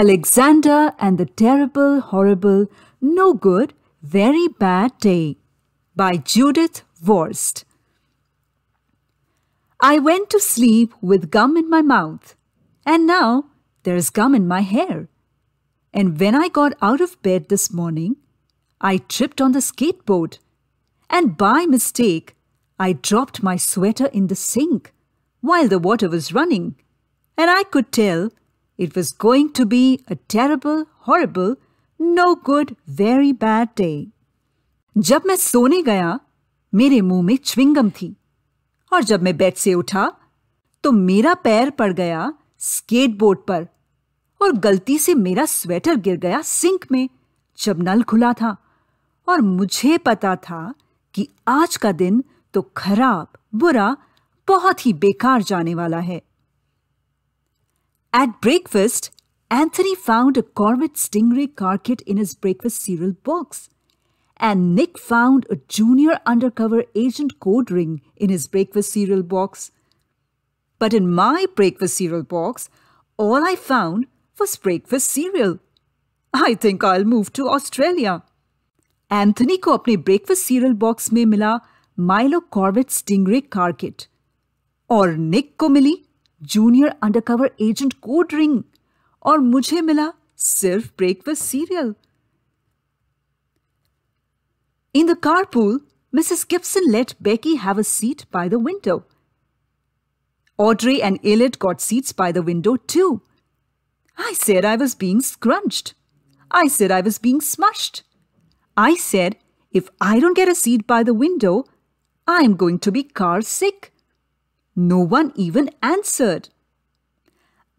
Alexander and the Terrible, Horrible, No Good, Very Bad Day by Judith Vorst. I went to sleep with gum in my mouth, and now there's gum in my hair. And when I got out of bed this morning, I tripped on the skateboard, and by mistake, I dropped my sweater in the sink while the water was running, and I could tell It was going to be a terrible, horrible, no good, very bad day. जब मैं सोने गया मेरे मुंह में chewing gum थी और जब मैं बेड से उठा तो मेरा पैर पड़ गया स्केटबोर्ड पर और गलती से मेरा स्वेटर गिर गया सिंक में जब नल खुला था और मुझे पता था कि आज का दिन तो खराब बुरा बहुत ही बेकार जाने वाला है At breakfast, Anthony found a Corvette Stingray car kit in his breakfast cereal box. And Nick found a junior undercover agent code ring in his breakfast cereal box. But in my breakfast cereal box, all I found was breakfast cereal. I think I'll move to Australia. Anthony को अपने breakfast cereal box में मिला Milo Corvette Stingray car kit, और Nick को मिली Junior undercover agent code ring, or मुझे मिला सिर्फ breakfast cereal In the carpool, Mrs. Gibson let Becky have a seat by the window. Audrey and Illid got seats by the window too. I said I was being scrunched. I said I was being smushed. I said, if I don't get a seat by the window, I'm going to be car sick. No one even answered.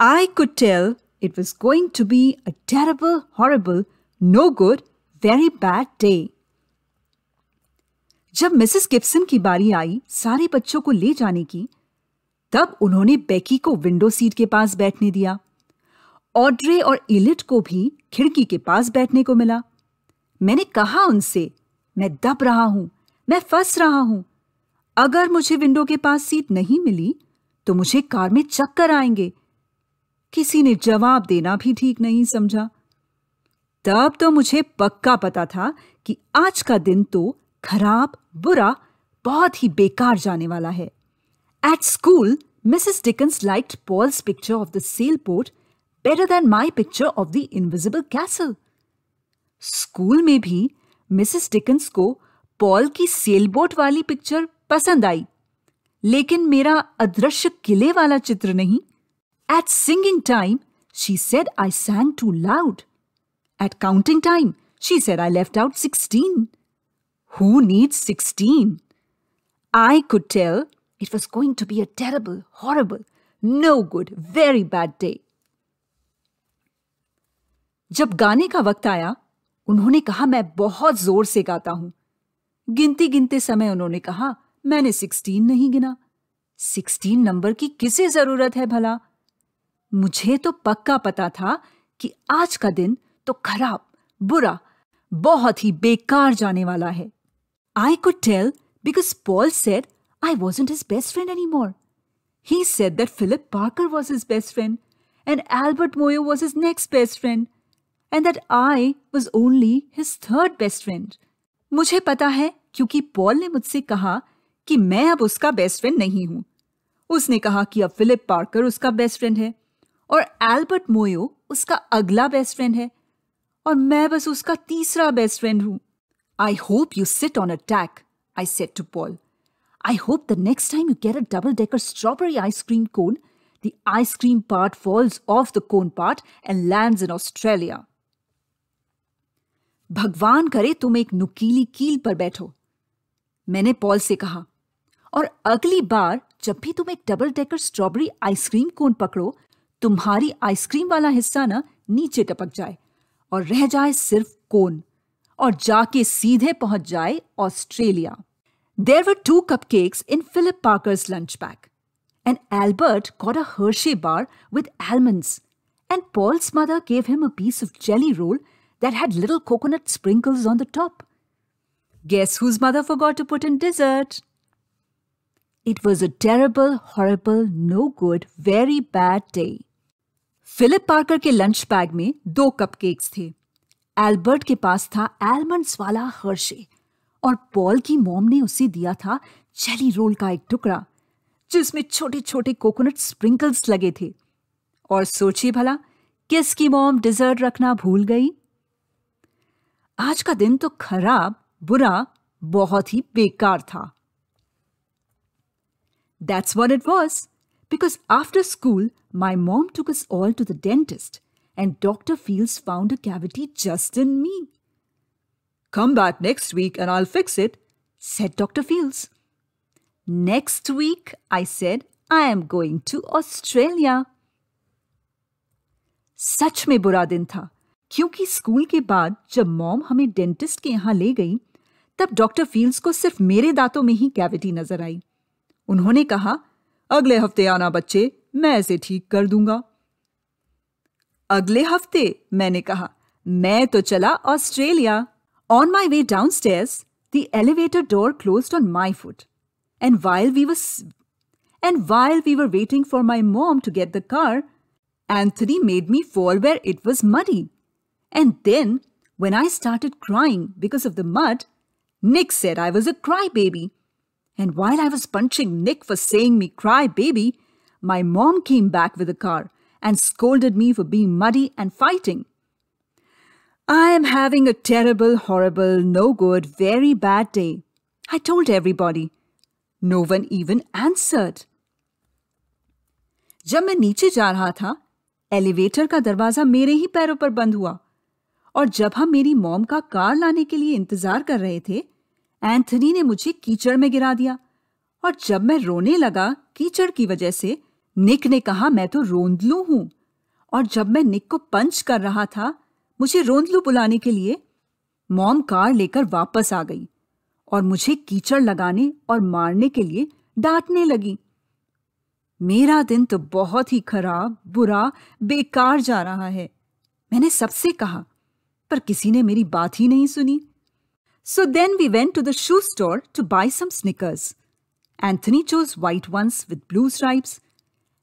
I could tell it was going to be a terrible, horrible, no good, very bad day. जब Mrs Gibson की बारी आई सारे बच्चों को ले जाने की तब उन्होंने बेकी को विंडो सीट के पास बैठने दिया ऑड्रे और इलिट को भी खिड़की के पास बैठने को मिला मैंने कहा उनसे मैं दब रहा हूं मैं फंस रहा हूं अगर मुझे विंडो के पास सीट नहीं मिली तो मुझे कार में चक्कर आएंगे किसी ने जवाब देना भी ठीक नहीं समझा तब तो मुझे पक्का पता था कि आज का दिन तो खराब बुरा बहुत ही बेकार जाने वाला है at school Mrs Dickens liked Paul's picture of the sailboat better than my picture of the invisible castle school में भी मिसेस डिकन्स को पॉल की सेल बोट वाली पिक्चर पसंद आई लेकिन मेरा अदृश्य किले वाला चित्र नहीं at singing time she said I sang too loud at counting time she said I left out sixteen who needs sixteen I could tell it was going to be a terrible horrible no good very bad day जब गाने का वक्त आया उन्होंने कहा मैं बहुत जोर से गाता हूं गिनती गिनते समय उन्होंने कहा मैंने सिक्सटीन नहीं गिना सिक्सटीन नंबर की किसे जरूरत है भला मुझे तो पक्का पता था कि आज का दिन तो खराब बुरा बहुत ही बेकार जाने वाला है I could tell because Paul said I wasn't his best friend any more he said that Philip Parker was his best friend and Albert Moyo was his next best friend and that I was only his third best friend मुझे पता है क्योंकि Paul ने मुझसे कहा कि मैं अब उसका बेस्ट फ्रेंड नहीं हूं उसने कहा कि अब फिलिप पार्कर उसका बेस्ट फ्रेंड है और एल्बर्ट मोयो उसका अगला बेस्ट फ्रेंड है और मैं बस उसका तीसरा बेस्ट फ्रेंड हूं I hope you sit on a tack I said to Paul I hope the next time you get a double decker strawberry ice cream cone the ice cream part falls off the cone part and land in Australia भगवान करे तुम एक नुकीली कील पर बैठो मैंने Paul से कहा और अगली बार जब भी तुम एक double decker strawberry ice cream cone पकड़ो तुम्हारी आइसक्रीम वाला हिस्सा ना नीचे टपक जाए और रह जाए सिर्फ कोन और जाके सीधे पहुंच जाए Australia there were two cupcakes in Philip Parker's lunch pack and Albert got a Hershey bar with almond and Paul's mother gave him a piece of jelly roll that had little coconut sprinkles on the top Guess whose mother forgot to put in dessert? It was a terrible, horrible, no good, very bad day. Philip Parker के lunch bag में दो cupcakes थे Albert के पास था almonds वाला Hershey और Paul की मोम ने उसे दिया था चेली रोल का एक टुकड़ा जिसमें छोटे छोटे कोकोनट स्प्रिंकल्स लगे थे और सोचिए भला किसकी मोम डिजर्ट रखना भूल गई आज का दिन तो खराब बुरा बहुत ही बेकार था That's what it was. Because after school, my mom took us all to the dentist, and Dr. Fields found a cavity just in me. Come back next week and I'll fix it, said Dr. Fields. Next week, I said, I am going to Australia. Such में बुरा दिन था क्योंकि school के बाद जब Mom हमें dentist के यहाँ ले गई तब डॉक्टर फील्ड्स को सिर्फ मेरे दांतों में ही कैविटी नजर आई उन्होंने कहा अगले हफ्ते आना बच्चे मैं इसे ठीक कर दूंगा अगले हफ्ते मैंने कहा मैं तो चला Australia on my way downstairs the elevator door close on my foot and while we were and while we were waiting for my mom to get the car Anthony made me fall where it was muddy and then when I start crying because of the mud Nick said I was a cry baby And while I was punching Nick for saying me cry baby, my mom came back with a car and scolded me for being muddy and fighting. I am having a terrible, horrible, no good, very bad day. I told everybody. No one even answered. जब मैं नीचे जा रहा था elevator का दरवाजा मेरे ही पैरों पर बंद हुआ और जब हम मेरी मॉम का कार लाने के लिए इंतजार कर रहे थे एंथनी ने मुझे कीचड़ में गिरा दिया और जब मैं रोने लगा कीचड़ की वजह से निक ने कहा मैं तो रोंदलू हूं और जब मैं निक को पंच कर रहा था मुझे रोंदलू बुलाने के लिए मॉम कार लेकर वापस आ गई और मुझे कीचड़ लगाने और मारने के लिए डांटने लगी मेरा दिन तो बहुत ही खराब बुरा बेकार जा रहा है मैंने सबसे कहा पर किसी ने मेरी बात ही नहीं सुनी So then we went to the shoe store to buy some Snickers. Anthony chose white ones with blue stripes.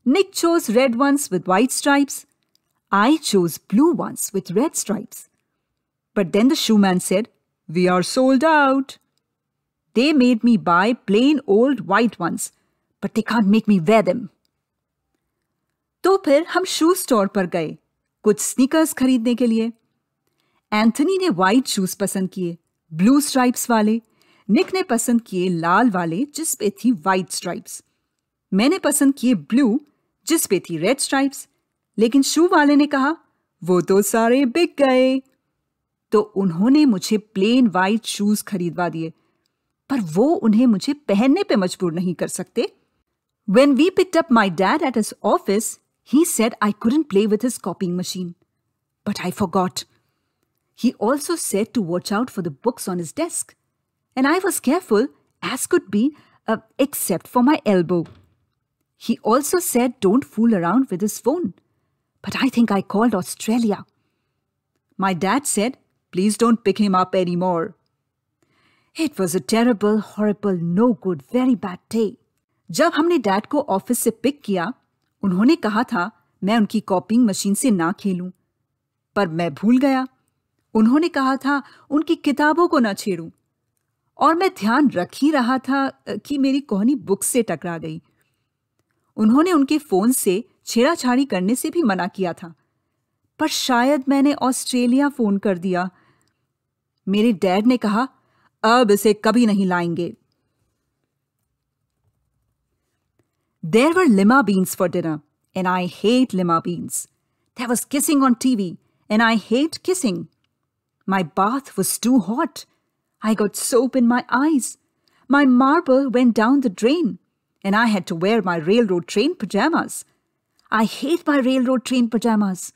Nick chose red ones with white stripes. I chose blue ones with red stripes. But then the shoeman said, We are sold out. They made me buy plain old white ones, but they can't make me wear them. तो फिर हम shoe store पर गए कुछ sneakers खरीदने के लिए Anthony ने वाइट शूज पसंद किए ब्लू स्ट्राइप्स वाले निक ने पसंद किए लाल वाले जिस पे थी वाइट स्ट्राइप्स मैंने पसंद किए ब्लू जिस पे थी रेड स्ट्राइप्स लेकिन शू वाले ने कहा वो तो सारे बिक गए तो उन्होंने मुझे प्लेन वाइट शूज खरीदवा दिए पर वो उन्हें मुझे पहनने पे मजबूर नहीं कर सकते when we picked up my dad at his office he said I couldn't play with his copying machine but I forgot He also said to watch out for the books on his desk. And I was careful, as could be, uh, except for my elbow. He also said don't fool around with his phone. But I think I called Australia. My dad said, please don't pick him up anymore. It was a terrible, horrible, no good, very bad day. जब हमने dad को office से pick किया उन्होंने कहा था मैं उनकी कॉपिंग मशीन से ना खेलूं पर मैं भूल गया उन्होंने कहा था उनकी किताबों को ना छेड़ूं और मैं ध्यान रख ही रहा था कि मेरी कोहनी बुक से टकरा गई उन्होंने उनके फोन से छेड़ाछाड़ी करने से भी मना किया था पर शायद मैंने ऑस्ट्रेलिया फोन कर दिया मेरे डैड ने कहा अब इसे कभी नहीं लाएंगे there were lima beans for dinner and I hate lima beans there was kissing on TV and I hate kissing My bath was too hot. I got soap in my eyes. My marble went down the drain, and I had to wear my railroad train pajamas. I hate my railroad train pajamas.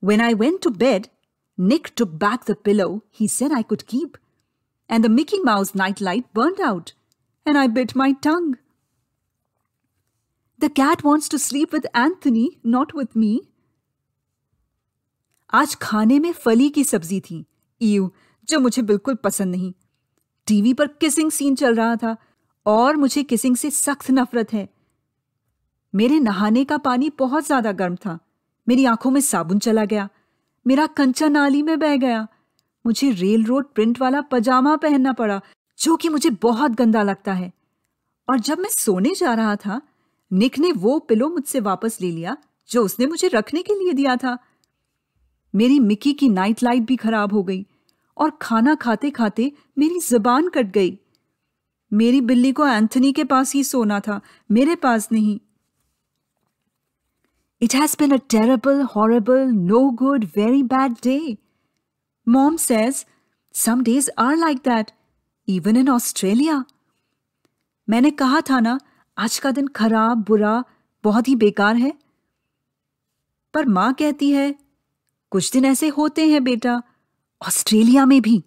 When I went to bed, Nick took back the pillow he said I could keep, and the Mickey Mouse nightlight burned out, and I bit my tongue. The cat wants to sleep with Anthony, not with me, आज खाने में फली की सब्जी थी ewe जो मुझे बिल्कुल पसंद नहीं टीवी पर किसिंग सीन चल रहा था और मुझे किसिंग से सख्त नफरत है मेरे नहाने का पानी बहुत ज्यादा गर्म था मेरी आंखों में साबुन चला गया मेरा कंचा नाली में बह गया मुझे रेल रोड प्रिंट वाला पजामा पहनना पड़ा जो कि मुझे बहुत गंदा लगता है और जब मैं सोने जा रहा था निक ने वो पिलो मुझसे वापस ले लिया जो उसने मुझे रखने के लिए दिया था मेरी मिकी की नाइट लाइट भी खराब हो गई और खाना खाते खाते मेरी जबान कट गई मेरी बिल्ली को एंथनी के पास ही सोना था मेरे पास नहीं it has been a terrible horrible no good very bad day mom says some days are like that even in Australia मैंने कहा था ना आज का दिन खराब बुरा बहुत ही बेकार है पर मां कहती है कुछ दिन ऐसे होते हैं बेटा ऑस्ट्रेलिया में भी